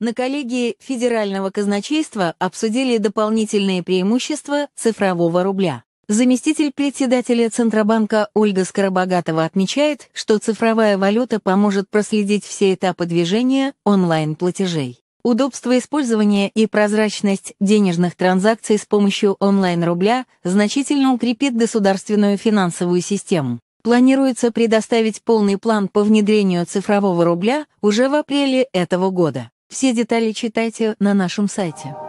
на коллегии Федерального казначейства обсудили дополнительные преимущества цифрового рубля. Заместитель председателя Центробанка Ольга Скоробогатова отмечает, что цифровая валюта поможет проследить все этапы движения онлайн-платежей. Удобство использования и прозрачность денежных транзакций с помощью онлайн-рубля значительно укрепит государственную финансовую систему. Планируется предоставить полный план по внедрению цифрового рубля уже в апреле этого года. Все детали читайте на нашем сайте.